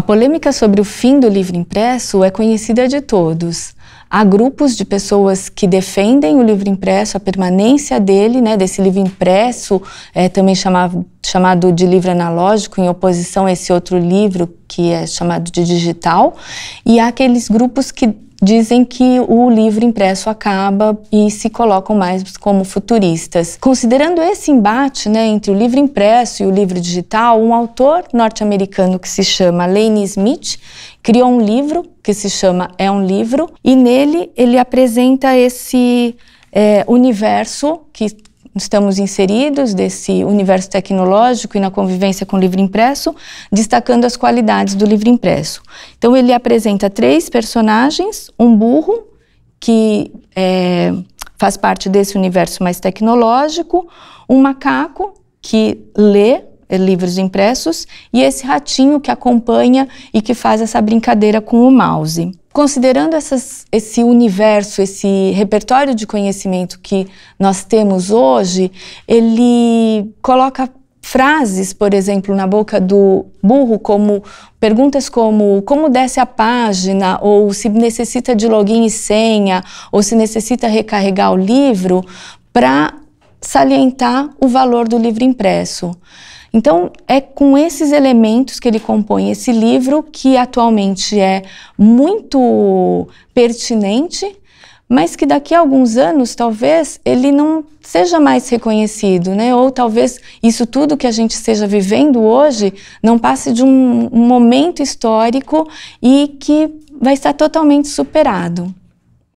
A polêmica sobre o fim do livro impresso é conhecida de todos. Há grupos de pessoas que defendem o livro impresso, a permanência dele, né, desse livro impresso, é, também chamado, chamado de livro analógico, em oposição a esse outro livro que é chamado de digital. E há aqueles grupos que dizem que o livro impresso acaba e se colocam mais como futuristas. Considerando esse embate né, entre o livro impresso e o livro digital, um autor norte-americano que se chama Lane Smith criou um livro que se chama É um Livro, e nele ele apresenta esse é, universo que estamos inseridos desse universo tecnológico e na convivência com o livro impresso, destacando as qualidades do livro impresso. Então ele apresenta três personagens, um burro que é, faz parte desse universo mais tecnológico, um macaco que lê é, livros impressos e esse ratinho que acompanha e que faz essa brincadeira com o mouse. Considerando essas, esse universo, esse repertório de conhecimento que nós temos hoje, ele coloca frases, por exemplo, na boca do burro, como perguntas como como desce a página, ou se necessita de login e senha, ou se necessita recarregar o livro, para salientar o valor do livro impresso. Então, é com esses elementos que ele compõe esse livro, que atualmente é muito pertinente, mas que daqui a alguns anos talvez ele não seja mais reconhecido, né? Ou talvez isso tudo que a gente esteja vivendo hoje não passe de um, um momento histórico e que vai estar totalmente superado.